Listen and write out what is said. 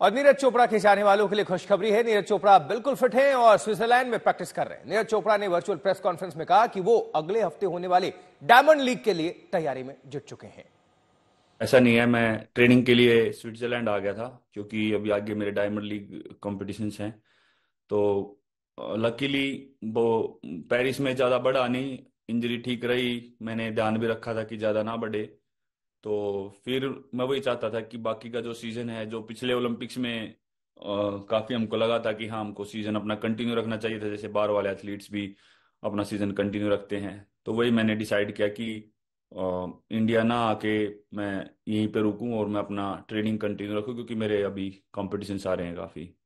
और नीरज चोपड़ा के जाने वालों के लिए खुशखबरी है नीरज चोपड़ा बिल्कुल फिट हैं और स्विट्जरलैंड में प्रैक्टिस कर रहे हैं नीरज चोपड़ा ने वर्चुअल प्रेस कॉन्फ्रेंस में कहा कि वो अगले हफ्ते होने वाले डायमंड लीग के लिए तैयारी में जुट चुके हैं ऐसा नहीं है मैं ट्रेनिंग के लिए स्विट्जरलैंड आ गया था क्योंकि अभी आगे मेरे डायमंड लीग कॉम्पिटिशन है तो लकीली वो पेरिस में ज़्यादा बढ़ा नहीं इंजरी ठीक रही मैंने ध्यान भी रखा था कि ज़्यादा ना बढ़े तो फिर मैं वही चाहता था कि बाकी का जो सीजन है जो पिछले ओलंपिक्स में काफी हमको लगा था कि हाँ हमको सीजन अपना कंटिन्यू रखना चाहिए था जैसे बाहर वाले एथलीट्स भी अपना सीजन कंटिन्यू रखते हैं तो वही मैंने डिसाइड किया कि इंडिया ना आके मैं यहीं पे रुकूं और मैं अपना ट्रेनिंग कंटिन्यू रखूं क्योंकि मेरे अभी कॉम्पिटिशन आ रहे हैं काफी